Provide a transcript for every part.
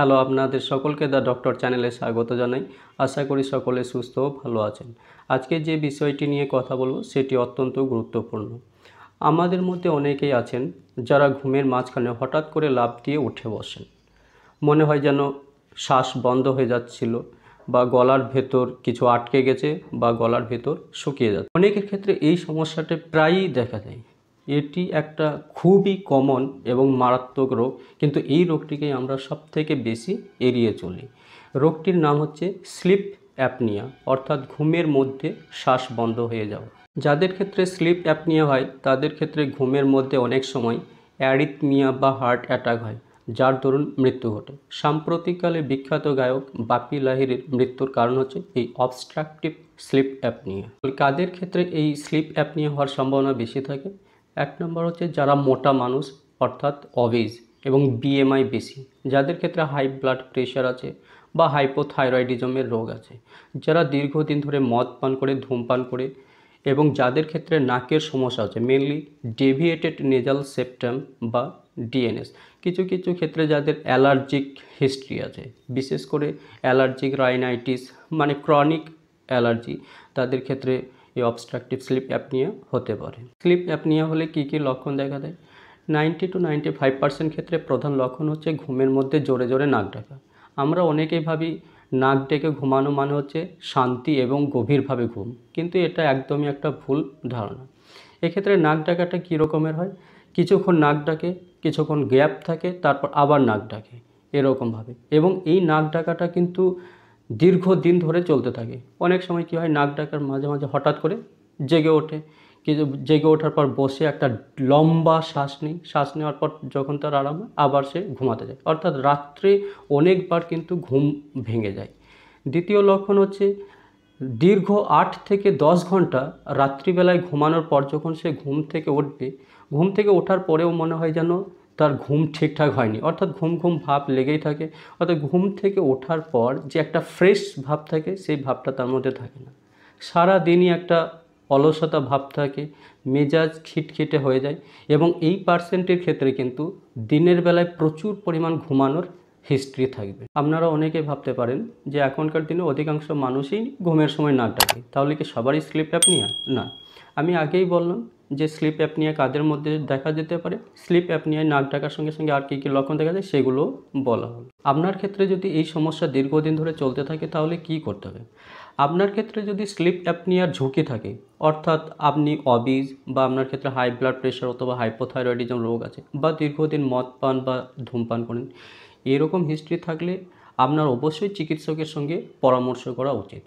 hello আপনাদের সকলকে দা doctor চ্যানেলে স্বাগত জানাই আশা করি সকলে সুস্থ ও ভালো আছেন আজকে যে বিষয়টি নিয়ে কথা বলবো সেটি অত্যন্ত গুরুত্বপূর্ণ আমাদের মধ্যে অনেকেই আছেন যারা ঘুমের মাঝখানে হঠাৎ করে লাভ দিয়ে উঠে বসেন মনে হয় যেন শ্বাস বন্ধ হয়ে যাচ্ছিল বা গলার ভেতর কিছু আটকে গেছে বা গলার ভেতর শুকিয়ে যাচ্ছে অনেকের ক্ষেত্রে এই সমস্যাটা প্রায়ই দেখা যায় এটি একটা খুবই কমন এবং মারাত্মক রোগ কিন্তু এই রোগটিকে আমরা সবথেকে বেশি এড়িয়ে চলি রোগটির নাম হচ্ছে স্লিপ অ্যাপনিয়া অর্থাৎ ঘুমের মধ্যে শ্বাস বন্ধ হয়ে যাওয়া যাদের ক্ষেত্রে স্লিপ অ্যাপনিয়া হয় তাদের ক্ষেত্রে ঘুমের মধ্যে অনেক সময় অ্যারিথমিয়া বা হার্ট অ্যাটাক হয় যার দরুন মৃত্যু ঘটে সাম্প্রতিককালে বিখ্যাত গায়ক বাপি লাহিরির মৃত্যুর কারণ হচ্ছে এই অবস্ট্রাকটিভ স্লিপ অ্যাপনিয়া কাদের ক্ষেত্রে এই স্লিপ অ্যাপনিয়া হওয়ার সম্ভাবনা বেশি থাকে এক নম্বর হচ্ছে যারা মোটা মানুষ অর্থাৎ অবেজ এবং বিএমআই বেশি যাদের ক্ষেত্রে হাই ব্লাড প্রেশার আছে বা হাইপোথাইরয়েডিজমের রোগ আছে যারা দীর্ঘদিন ধরে মদ পান করে ধূমপান করে এবং যাদের ক্ষেত্রে নাকের সমস্যা আছে মেনলি ডেভিয়েটেড নেজাল সেপ্টাম বা ডিএনএস কিছু কিছু ক্ষেত্রে যাদের অ্যালার্জিক হিস্ট্রি আছে বিশেষ করে অ্যালার্জিক রাইনাইটিস মানে ক্রনিক অ্যালার্জি তাদের ক্ষেত্রে এই অবস্ট্রাকটিভ স্লিপ অ্যাপনিয়া হতে পারে স্লিপ অ্যাপনিয়া হলে কি কি লক্ষণ দেখা দেয় ninety to ninety five percent ক্ষেত্রে প্রধান লক্ষণ হচ্ছে ঘুমের মধ্যে জোরে জোরে নাক ডাকা আমরা অনেকেই ভাবি নাক ডেকে ঘুমানো মানে হচ্ছে শান্তি এবং গভীরভাবে ঘুম কিন্তু এটা একদমই একটা ভুল ধারণা এক্ষেত্রে নাক ডাকাটা কী রকমের হয় কিছুক্ষণ নাক ডাকে কিছুক্ষণ গ্যাপ থাকে তারপর আবার নাক ডাকে এরকমভাবে এবং এই নাক ডাকাটা কিন্তু দীর্ঘ দিন ধরে চলতে থাকে অনেক সময় কী হয় নাক ডাকার মাঝে মাঝে হঠাৎ করে জেগে ওঠে কিছু জেগে ওঠার পর বসে একটা লম্বা শ্বাস নিই শ্বাস নেওয়ার পর যখন তার আরাম আবার সে ঘুমাতে যায় অর্থাৎ রাত্রে অনেকবার কিন্তু ঘুম ভেঙে যায় দ্বিতীয় লক্ষণ হচ্ছে দীর্ঘ আট থেকে দশ ঘন্টা রাত্রিবেলায় ঘুমানোর পর যখন সে ঘুম থেকে উঠবে ঘুম থেকে ওঠার পরেও মনে হয় যেন তার ঘুম ঠিকঠাক হয়নি অর্থাৎ ঘুম ঘুম ভাব লেগেই থাকে অর্থাৎ ঘুম থেকে ওঠার পর যে একটা ফ্রেশ ভাব থাকে সেই ভাবটা তার মধ্যে থাকে না সারা দিনই একটা অলসতা ভাব থাকে মেজাজ খিটখিটে হয়ে যায় এবং এই পার্সেন্টের ক্ষেত্রে কিন্তু দিনের বেলায় প্রচুর পরিমাণ ঘুমানোর হিস্ট্রি থাকবে আপনারা অনেকে ভাবতে পারেন যে এখনকার দিনে অধিকাংশ মানুষই ঘুমের সময় না ডাকে তাহলে কি সবারই স্লিপ নিয়ে না আমি আগেই বললাম যে স্লিপ অ্যাপনিয়া কাদের মধ্যে দেখা যেতে পারে স্লিপ অ্যাপনিয়ায় নাক ডাকার সঙ্গে সঙ্গে আর কী কী লক্ষণ দেখা যায় সেগুলো বলা হলো আপনার ক্ষেত্রে যদি এই সমস্যা দীর্ঘদিন ধরে চলতে থাকে তাহলে কি করতে হবে আপনার ক্ষেত্রে যদি স্লিপ অ্যাপনিয়ার ঝুঁকি থাকে অর্থাৎ আপনি অবিজ বা আপনার ক্ষেত্রে হাই ব্লাড প্রেশার অথবা হাইপোথাইরয়েডিজম রোগ আছে বা দীর্ঘদিন মদ পান বা ধূমপান করেন এরকম হিস্ট্রি থাকলে আপনার অবশ্যই চিকিৎসকের সঙ্গে পরামর্শ করা উচিত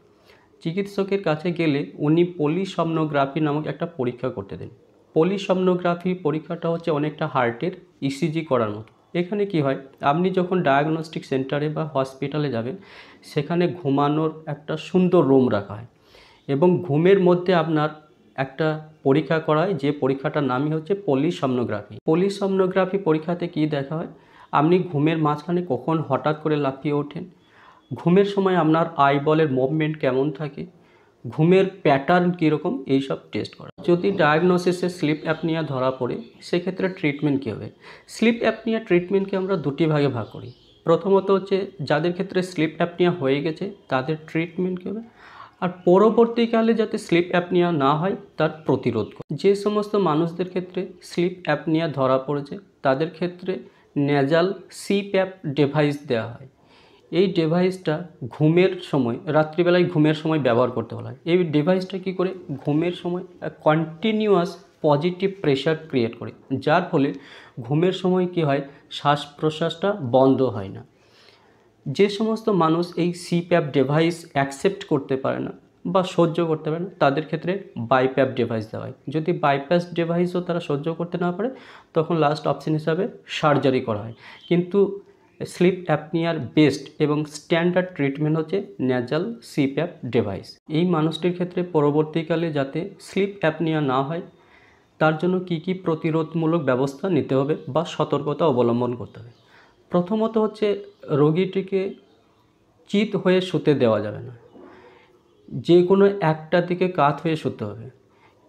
চিকিৎসকের কাছে গেলে উনি পলিসমনোগ্রাফি নামক একটা পরীক্ষা করতে দেন পলিসমনোগ্রাফি পরীক্ষাটা হচ্ছে অনেকটা হার্টের ইসিজি e করার মতো এখানে কি হয় আপনি যখন ডায়াগনস্টিক সেন্টারে বা হসপিটালে যাবেন সেখানে ঘুমানোর একটা সুন্দর রুম রাখা হয় এবং ঘুমের মধ্যে আপনার একটা পরীক্ষা করা হয় যে পরীক্ষাটার নামই হচ্ছে পলিসমনোগ্রাফি পলিসমনোগ্রাফি পরীক্ষাতে কি দেখা হয় আপনি ঘুমের মাঝখানে কখন হঠাৎ করে লাফিয়ে ওঠেন ঘুমের সময় আপনার আইবলের মুভমেন্ট কেমন থাকে ঘুমের প্যাটার্ন কীরকম এইসব টেস্ট করা যদি ডায়াগনোসিসে স্লিপ অ্যাপনিয়া ধরা পড়ে সেক্ষেত্রে ট্রিটমেন্ট কী হবে স্লিপ অ্যাপনিয়া ট্রিটমেন্টকে আমরা দুটি ভাগে ভাগ করি প্রথমত হচ্ছে যাদের ক্ষেত্রে স্লিপ অ্যাপনিয়া হয়ে গেছে তাদের ট্রিটমেন্ট কী হবে আর পরবর্তীকালে যাতে স্লিপ অ্যাপনিয়া না হয় তার প্রতিরোধ করে যে সমস্ত মানুষদের ক্ষেত্রে স্লিপ অ্যাপনিয়া ধরা পড়েছে তাদের ক্ষেত্রে ন্যাজাল সিপ্যাপ ডিভাইস দেওয়া হয় এই ডিভাইসটা ঘুমের সময় রাত্রিবেলায় ঘুমের সময় ব্যবহার করতে বলা হয় এই ডিভাইসটা কী করে ঘুমের সময় কন্টিনিউয়াস পজিটিভ প্রেশার ক্রিয়েট করে যার ফলে ঘুমের সময় কি হয় শ্বাস প্রশ্বাসটা বন্ধ হয় না যে সমস্ত মানুষ এই সিপ্যাপ ডিভাইস অ্যাকসেপ্ট করতে পারে না বা সহ্য করতে পারে না তাদের ক্ষেত্রে বাইপ্যাপ ডিভাইস দেওয়া হয় যদি বাইপ্যাস ডিভাইসও তারা সহ্য করতে না পারে তখন লাস্ট অপশন হিসাবে সার্জারি করা হয় কিন্তু স্লিপ অ্যাপনিয়ার বেস্ট এবং স্ট্যান্ডার্ড ট্রিটমেন্ট হচ্ছে ন্যাজাল সিপ্যাপ ডিভাইস এই মানুষটির ক্ষেত্রে পরবর্তীকালে যাতে স্লিপ অ্যাপনিয়া না হয় তার জন্য কি কি প্রতিরোধমূলক ব্যবস্থা নিতে হবে বা সতর্কতা অবলম্বন করতে হবে প্রথমত হচ্ছে রোগীটিকে চিত হয়ে শুতে দেওয়া যাবে না যে কোনো একটা দিকে কাত হয়ে শুতে হবে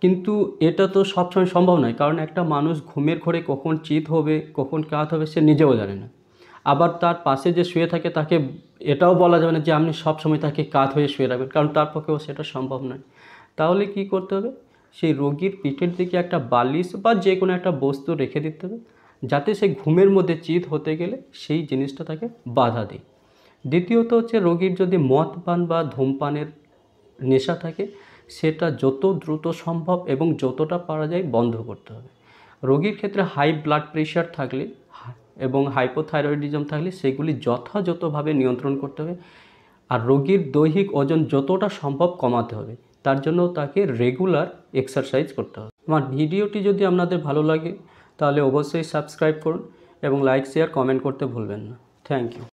কিন্তু এটা তো সবসময় সম্ভব নয় কারণ একটা মানুষ ঘুমের ঘরে কখন চিত হবে কখন কাত হবে সে নিজেও জানে না আবার তার পাশে যে শুয়ে থাকে তাকে এটাও বলা যাবে না যে আপনি সবসময় তাকে কাত হয়ে শুয়ে রাখবেন কারণ তার পক্ষেও সেটা সম্ভব নয় তাহলে কি করতে হবে সেই রোগীর পিঠের দিকে একটা বালিশ বা যে কোনো একটা বস্তু রেখে দিতে হবে যাতে সে ঘুমের মধ্যে চিত হতে গেলে সেই জিনিসটা তাকে বাধা দেয় দ্বিতীয়ত হচ্ছে রোগীর যদি মদ পান বা ধূমপানের নেশা থাকে সেটা যত দ্রুত সম্ভব এবং যতটা পারা যায় বন্ধ করতে হবে রোগীর ক্ষেত্রে হাই ব্লাড প্রেশার থাকলে এবং হাইপোথাইরয়েডিজম থাকলে সেগুলি যথাযথভাবে নিয়ন্ত্রণ করতে হবে আর রোগীর দৈহিক ওজন যতটা সম্ভব কমাতে হবে তার জন্য তাকে রেগুলার এক্সারসাইজ করতে হবে আমার ভিডিওটি যদি আপনাদের ভালো লাগে তাহলে অবশ্যই সাবস্ক্রাইব করুন এবং লাইক শেয়ার কমেন্ট করতে ভুলবেন না থ্যাংক ইউ